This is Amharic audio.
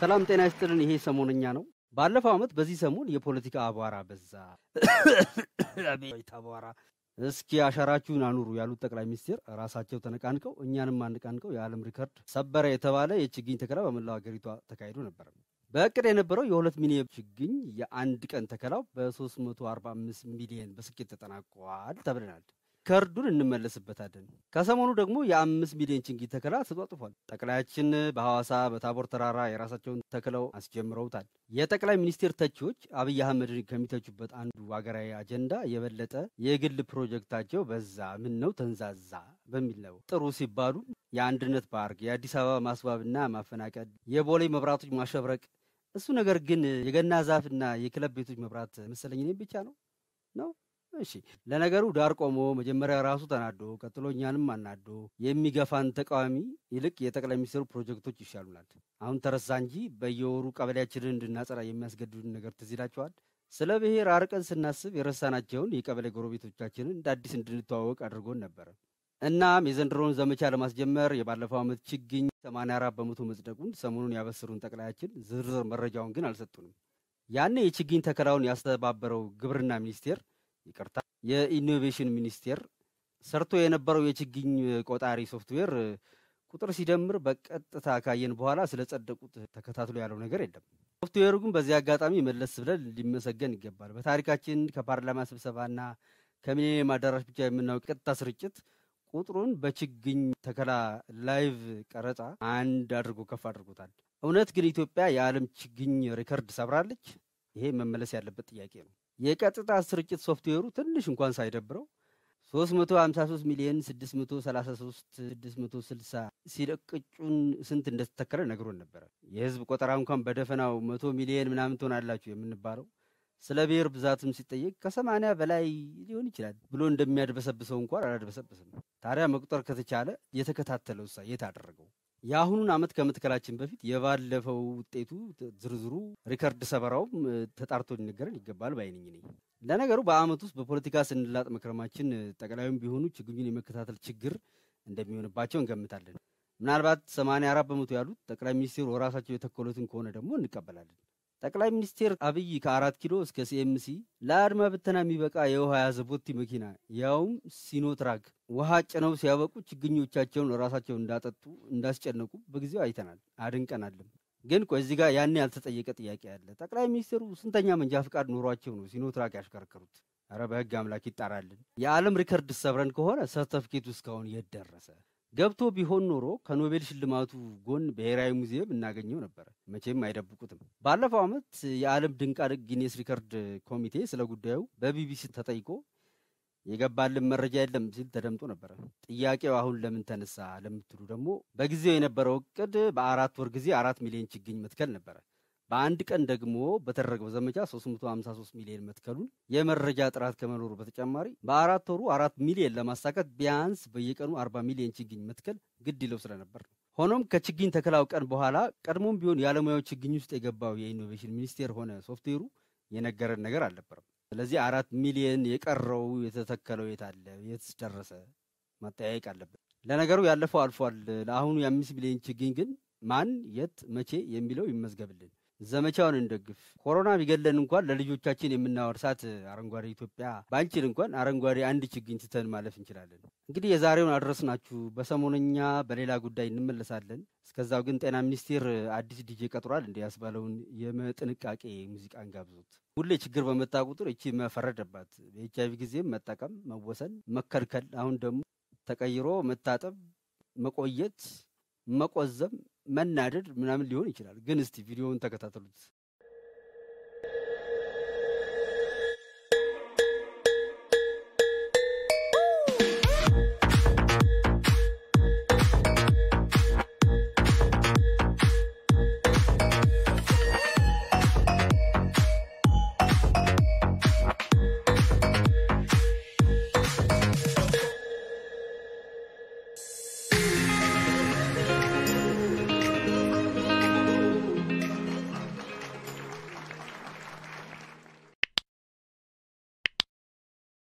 ሰላም ጤና ይስጥልን። ይሄ ሰሞንኛ ነው። ባለፈው ዓመት በዚህ ሰሞን የፖለቲካ አቧራ በዛ፣ አቧራ። እስኪ አሻራችሁን አኑሩ ያሉት ጠቅላይ ሚኒስትር ራሳቸው ተነቃንቀው እኛንም አንቃንቀው የዓለም ሪከርድ ሰበረ የተባለ የችግኝ ተከላ በመላው ሀገሪቷ ተካሂዶ ነበር። በእቅድ የነበረው የሁለት ሚሊዮን ችግኝ የአንድ ቀን ተከላው በ345 ሚሊየን በስኬት ተጠናቋል ተብለናል። ከእርዱን እንመለስበታለን። ከሰሞኑ ደግሞ የአምስት ሚሊዮን ችግኝ ተከላ ተጧጥፏል። ጠቅላያችን በሐዋሳ በታቦር ተራራ የራሳቸውን ተክለው አስጀምረውታል። የጠቅላይ ሚኒስቴር ተቺዎች አብይ አህመድን ከሚተቹበት አንዱ ሀገራዊ አጀንዳ የበለጠ የግል ፕሮጀክታቸው በዛ ምን ነው ተንዛዛ በሚል ነው። ጥሩ ሲባሉ የአንድነት ፓርክ፣ የአዲስ አበባ ማስዋብና ማፈናቀል፣ የቦሌ መብራቶች ማሸብረቅ እሱ ነገር ግን የገና ዛፍና የክለብ ቤቶች መብራት መሰለኝ ብቻ ነው ነው እሺ ለነገሩ ዳር ቆሞ መጀመሪያ ራሱ ተናዶ ቀጥሎ እኛንም አናዶ የሚገፋን ተቃዋሚ ይልቅ የጠቅላይ ሚኒስትሩ ፕሮጀክቶች ይሻሉናል። አሁን ተረሳ እንጂ በየወሩ ቀበሌያችንን እንድናጸራ የሚያስገድዱን ነገር ትዝ ይላችኋል። ስለ ብሔር አርቀን ስናስብ የረሳናቸውን የቀበሌ ጎረቤቶቻችንን እንደ አዲስ እንድንተዋወቅ አድርጎን ነበረ። እናም የዘንድሮውን ዘመቻ ለማስጀመር የባለፈው ዓመት ችግኝ 84 በመቶ መጽደቁን ሰሞኑን ያበስሩን ጠቅላያችን ዝርዝር መረጃውን ግን አልሰጡንም። ያኔ የችግኝ ተከላውን ያስተባበረው ግብርና ሚኒስቴር ይቅርታ የኢኖቬሽን ሚኒስቴር ሰርቶ የነበረው የችግኝ ቆጣሪ ሶፍትዌር ቁጥር ሲደምር በቀጥታ ካየን በኋላ ስለጸደቁት ተከታትሎ ያለው ነገር የለም። ሶፍትዌሩ ግን በዚህ አጋጣሚ መለስ ብለን ሊመሰገን ይገባል። በታሪካችን ከፓርላማ ስብሰባና ከሚሊኒየም አዳራሽ ብቻ የምናውቅ ቀጥታ ስርጭት ቁጥሩን በችግኝ ተከላ ላይቭ ቀረጻ አንድ አድርጎ ከፍ አድርጎታል። እውነት ግን ኢትዮጵያ የዓለም ችግኝ ሪከርድ ሰብራለች? ይሄ መመለስ ያለበት ጥያቄ ነው። የቀጥታ ስርጭት ሶፍትዌሩ ትንሽ እንኳን ሳይደብረው 353 ሚሊዮን 633,660 ሲል ቅጩን ስንት እንደተተከለ ነግሮን ነበረ። የህዝብ ቆጠራ እንኳን በደፈናው መቶ ሚሊዮን ምናምን ትሆናላችሁ የምንባለው ስለ ብሔር ብዛትም ሲጠየቅ ከሰማንያ በላይ ሊሆን ይችላል ብሎ እንደሚያድበሰብሰው እንኳን አላድበሰብስም። ታዲያ መቁጠር ከተቻለ የተከታተለው ሳ የት አደረገው? የአሁኑን አመት ከመትከላችን በፊት የባለፈው ውጤቱ ዝርዝሩ ሪከርድ ሰበራውም ተጣርቶ ሊነገረን ይገባል ባይነኝ ነኝ። ለነገሩ በአመት ውስጥ በፖለቲካ ስንላጥ መክረማችን ጠቅላዩም ቢሆኑ ችግኙን የመከታተል ችግር እንደሚሆንባቸው እንገምታለን። ምናልባት 84 በመቶ ያሉት ጠቅላይ ሚኒስትሩ ራሳቸው የተከሉትን ከሆነ ደግሞ እንቀበላለን። ጠቅላይ ሚኒስትር አብይ ከአራት ኪሎ እስከ ሲኤምሲ ለአድማ ብተና የሚበቃ የውሃ የያዘ ቦቲ መኪና ያውም ሲኖትራክ ውሃ ጭነው ሲያበቁ ችግኞቻቸውን ራሳቸውን እንዳጠጡ እንዳስጨነቁ በጊዜው አይተናል፣ አድንቀናልም። ግን ቆይ እዚህ ጋር ያኔ ያልተጠየቀ ጥያቄ አለ። ጠቅላይ ሚኒስትሩ ስንተኛ መንጃ ፍቃድ ኖሯቸው ነው ሲኖትራክ ያሽከረከሩት? ኧረ በህግ አምላክ ይጣራልን። የዓለም ሪከርድ ሰብረን ከሆነ ሰርተፍኬቱ እስካሁን የት ደረሰ? ገብቶ ቢሆን ኖሮ ከኖቤል ሽልማቱ ጎን ብሔራዊ ሙዚየም እናገኘው ነበረ። መቼም አይደብቁትም። ባለፈው ዓመት የዓለም ድንቃድንቅ ጊኔስ ሪከርድ ኮሚቴ ስለ ጉዳዩ በቢቢሲ ተጠይቆ የገባልን መረጃ የለም ሲል ተደምጦ ነበረ። ጥያቄው አሁን ለምን ተነሳ ለምትሉ ደግሞ በጊዜው የነበረው እቅድ በአራት ወር ጊዜ አራት ሚሊዮን ችግኝ መትከል ነበረ። በአንድ ቀን ደግሞ በተደረገው ዘመቻ 353 ሚሊዮን መትከሉን የመረጃ ጥራት ከመኖሩ በተጨማሪ በአራት ወሩ አራት ሚሊዮን ለማሳካት ቢያንስ በየቀኑ 40 ሚሊዮን ችግኝ መትከል ግድ ይለው ስለነበር ነው። ሆኖም ከችግኝ ተከላው ቀን በኋላ ቀድሞም ቢሆን የዓለማዊ ችግኝ ውስጥ የገባው የኢኖቬሽን ሚኒስቴር ሆነ ሶፍትዌሩ የነገረን ነገር አልነበረም። ስለዚህ አራት ሚሊዮን የቀረው የተተከለው የታለ የትስ ደረሰ መጠያየቅ አለበት። ለነገሩ ያለፈው አልፏል። ለአሁኑ የአምስት ሚሊዮን ችግኝ ግን ማን፣ የት፣ መቼ የሚለው ይመዝገብልን። ዘመቻውን እንደግፍ። ኮሮና ቢገለን እንኳን ለልጆቻችን የምናወርሳት አረንጓዴ ኢትዮጵያ ባንችል እንኳን አረንጓዴ አንድ ችግኝ ትተን ማለፍ እንችላለን። እንግዲህ የዛሬውን አድረስናችሁ። በሰሞነኛ በሌላ ጉዳይ እንመለሳለን። እስከዛው ግን ጤና ሚኒስቴር አዲስ ዲጄ ቀጥሯል እንደ ያስባለውን የመጥንቃቄ ሙዚቃን ጋብዙት። ሁሌ ችግር በመጣ ቁጥር እቺ መፈረደባት በኤች ጊዜም መጠቀም፣ መወሰን፣ መከልከል አሁን ደግሞ ተቀይሮ መታጠብ፣ መቆየት፣ መቆዘም መናደድ ምናምን ሊሆን ይችላል። ግን እስቲ ቪዲዮውን ተከታተሉት።